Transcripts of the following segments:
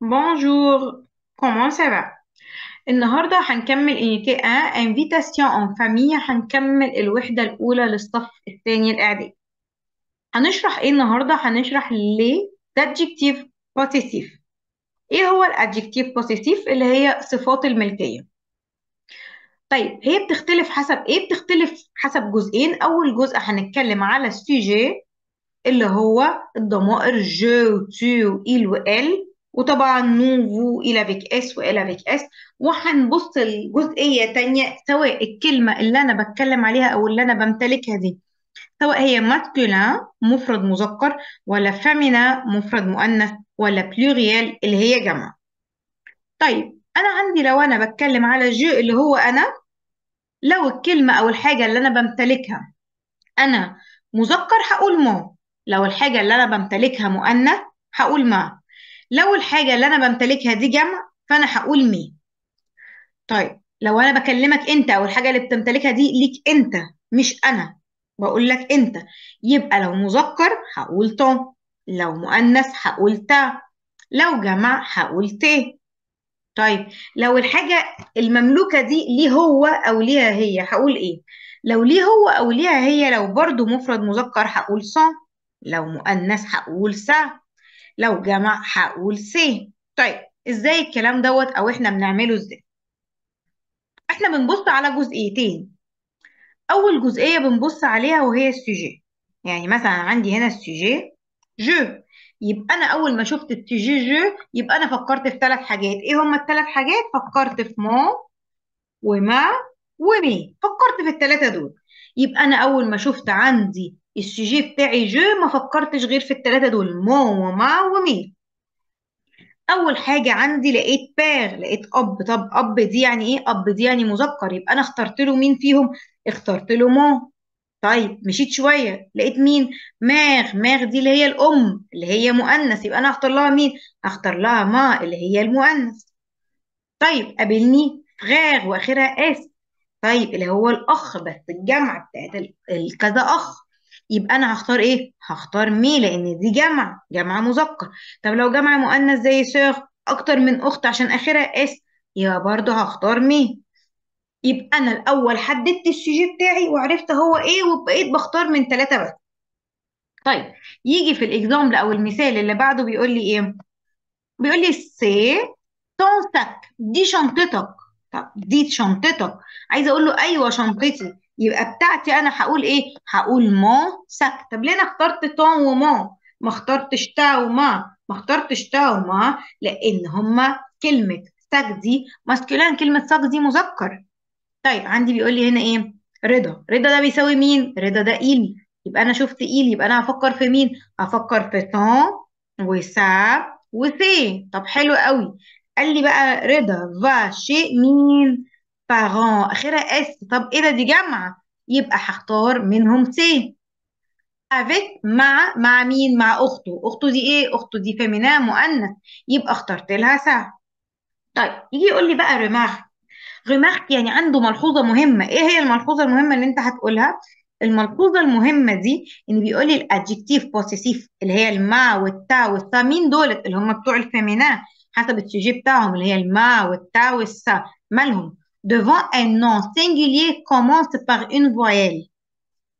Bonjour, comment ça va? النهاردة هنكمل إنتاء انفيتاسيون en famille هنكمل الوحدة الأولى للصف الثاني الإعدادي هنشرح إيه النهاردة؟ هنشرح ليه adjective possessive إيه هو الادجكتيف possessive اللي هي صفات الملكية طيب هي بتختلف حسب إيه؟ بتختلف حسب جزئين أول جزء هنتكلم على السوجي اللي هو الضمائر جو تو وإل وإل وطبعا نوفو إلافيك اس وإلافيك اس وهنبص لجزئية تانية سواء الكلمة اللي أنا بتكلم عليها أو اللي أنا بمتلكها دي سواء هي ماسكولا مفرد مذكر ولا فامينا مفرد مؤنث ولا بلوريال اللي هي جمع طيب أنا عندي لو أنا بتكلم على جو اللي هو أنا لو الكلمة أو الحاجة اللي أنا بمتلكها أنا مذكر هقول ما لو الحاجة اللي أنا بمتلكها مؤنث هقول ما لو الحاجة اللي أنا بمتلكها دي جمع فأنا هقول مي طيب لو أنا بكلمك أنت أو الحاجة اللي بتمتلكها دي ليك أنت مش أنا بقول لك أنت يبقى لو مذكر هقول تو لو مؤنث هقول تا لو جمع هقول تي طيب لو الحاجة المملوكة دي ليه هو أو ليها هي هقول إيه؟ لو ليه هو أو ليها هي لو برضو مفرد مذكر هقول صا لو مؤنث هقول سا لو جمع هقول سي طيب ازاي الكلام دوت او احنا بنعمله ازاي احنا بنبص على جزئيتين اول جزئيه بنبص عليها وهي السوجي يعني مثلا عندي هنا السوجي جو يبقى انا اول ما شفت السوجي جو يبقى انا فكرت في ثلاث حاجات ايه هما الثلاث حاجات فكرت في مو وما ومي فكرت في الثلاثه دول يبقى انا اول ما شفت عندي السوجي بتاعي جو ما فكرتش غير في التلاتة دول مو وما ومي أول حاجة عندي لقيت بير لقيت أب طب أب دي يعني إيه أب دي يعني مذكر يبقى أنا اخترت له مين فيهم اخترت له مو طيب مشيت شوية لقيت مين ماغ ماغ دي اللي هي الأم اللي هي مؤنث يبقى أنا اختار لها مين اختار لها ما اللي هي المؤنث طيب قابلني غاغ وآخرها اس طيب اللي هو الأخ بس الجمع بتاعت كذا أخ يبقى انا هختار ايه هختار مي لان دي جمع جمع مذكر طب لو جمع مؤنث زي سوغ اكتر من اخت عشان اخرها اس يبقى برضه هختار مي يبقى انا الاول حددت السي جي بتاعي وعرفت هو ايه وبقيت بختار من ثلاثه بس طيب يجي في الاكزامبل او المثال اللي بعده بيقول لي ايه بيقول لي سي طونتك دي شنطتك طب دي شنطتك عايزه اقول له ايوه شنطتي يبقى بتاعتي انا هقول ايه هقول ما سك طب ليه انا اخترت تو وما ما اخترتش تا وما ما اخترتش تا وما لان هما كلمه ساك دي ماسكولين كلمه ساك دي مذكر طيب عندي بيقول لي هنا ايه رضا رضا ده بيساوي مين رضا ده ايلي يبقى انا شفت ايلي يبقى انا هفكر في مين هفكر في تو وسا وسي طب حلو قوي قال لي بقى رضا فا شيء مين parents آخرها اس طب إيه ده دي جامعة يبقى هختار منهم سي افيك مع مع مين مع أخته أخته دي إيه أخته دي فيمينا مؤنث يبقى اخترت لها سا طيب يجي يقول لي بقى رماح رمارك يعني عنده ملحوظة مهمة ايه هي الملحوظة المهمة اللي انت هتقولها الملحوظة المهمة دي ان بيقول لي الادجكتيف بوسيسيف اللي هي الما والتا والسا مين دولت اللي هم بتوع الفيمينا حسب السوجي بتاعهم اللي هي الما والتا والسا مالهم devant un nom singulier commence par une voyelle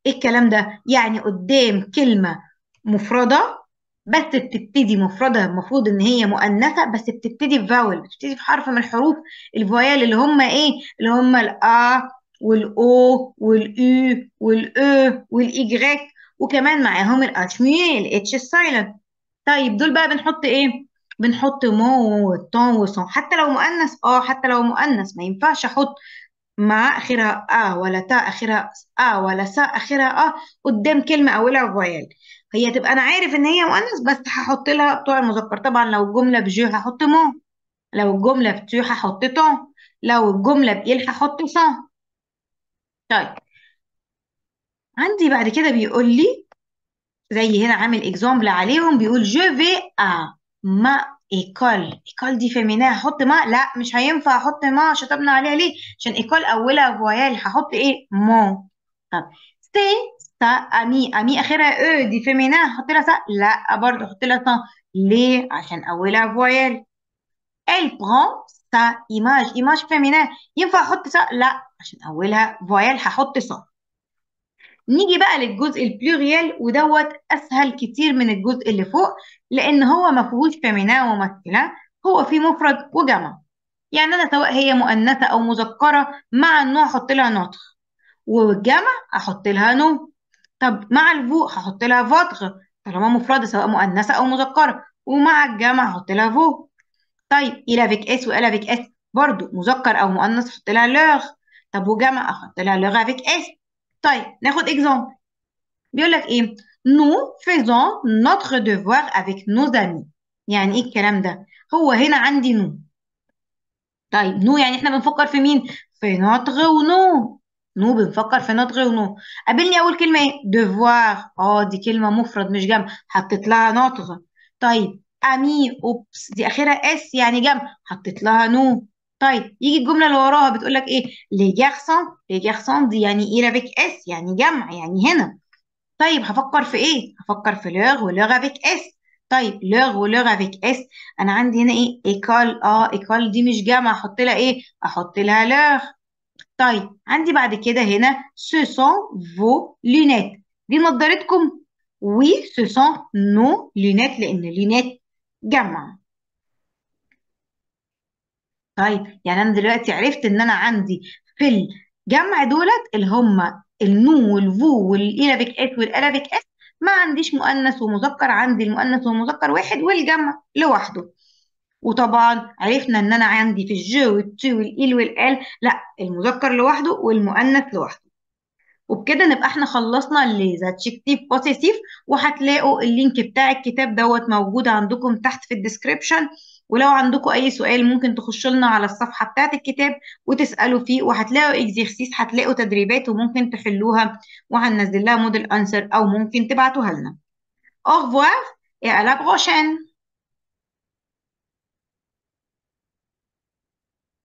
ايه الكلام ده يعني قدام كلمة مفردة بس بتبتدي مفردة المفروض ان هي مؤنثة بس بتبتدي بفاول بتبتدي بحرف من الحروف الفويال اللي هم ايه اللي هم الأ والأو والأو والأو والإجراك وكمان معاهم الأشميل الاتش السايلنت طيب دول بقى بنحط ايه بنحط مو وطون وصون حتى لو مؤنث اه حتى لو مؤنث ما ينفعش احط مع اخرها اه ولا تاء اخرها اه ولا ساء اخرها اه قدام كلمه اولها فويل هي تبقى انا عارف ان هي مؤنث بس هحط لها بتوع المذكر طبعا لو الجمله بجو هحط مو لو الجمله بتو هحط تو لو الجمله بيل هحط صون طيب عندي بعد كده بيقول لي زي هنا عامل اكزامبل عليهم بيقول جو في ا ما ايكول ايكول دي فيمينا حط ما لا مش هينفع احط ما شطبنا عليها ليه عشان ايكول اولها فويال هحط ايه مو طب سي سا امي امي اخرها او دي فيمينا احط لها سا لا برضه احط لها سا ليه عشان اولها فويال ال برون سا ايماج ايماج فيمينا ينفع احط سا لا عشان اولها فويال هحط سا نيجي بقى للجزء البلوريال ودوت اسهل كتير من الجزء اللي فوق لان هو ما فيهوش فيمينا ومثلا هو فيه مفرد وجمع يعني انا سواء هي مؤنثه او مذكره مع النوع احط لها نطخ والجمع احط لها نو طب مع الفو هحط لها فاتغ طالما مفرده سواء مؤنثه او مذكره ومع الجمع هحط لها فو طيب الافيك إيه اس والافيك اس برضو مذكر او مؤنث احط لها لوغ طب وجمع احط لها لوغ افيك اس طيب ناخد اكزامبل بيقول لك ايه نو فيزون نوتر ديفوار افيك نو زامي يعني ايه الكلام ده هو هنا عندي نو طيب نو يعني احنا بنفكر في مين في نوتر ونو نو بنفكر في نوتر ونو قابلني اول كلمه ايه ديفوار اه دي كلمه مفرد مش جمع حطيت لها نوتر طيب امي اوبس دي اخرها اس يعني جمع حطيت لها نو طيب يجي الجمله اللي وراها بتقول لك ايه لي جارسون لي جارسون دي يعني ايه لافيك اس يعني جمع يعني هنا طيب هفكر في ايه هفكر في لوغ ولوغ افيك اس طيب لوغ ولوغ افيك اس انا عندي هنا ايه ايكال اه ايكال دي مش جمع احط لها ايه احط لها لوغ طيب عندي بعد كده هنا سو سون فو لونات دي نضارتكم وي سو سون نو لونات لان لونات جمع طيب يعني انا دلوقتي عرفت ان انا عندي في الجمع دولت اللي هم النو والفو والإلافيك اس والالابيك اس ما عنديش مؤنث ومذكر عندي المؤنث والمذكر واحد والجمع لوحده وطبعا عرفنا ان انا عندي في الج والتو والال والال لا المذكر لوحده والمؤنث لوحده وبكده نبقى احنا خلصنا تشيكتيف بوسيسيف وهتلاقوا اللينك بتاع الكتاب دوت موجود عندكم تحت في الديسكريبشن ولو عندكم اي سؤال ممكن تخشوا لنا على الصفحه بتاعه الكتاب وتسالوا فيه وهتلاقوا اكزرسيس هتلاقوا تدريبات وممكن تحلوها وهننزل لها موديل انسر او ممكن تبعتوها لنا au revoir et بروشين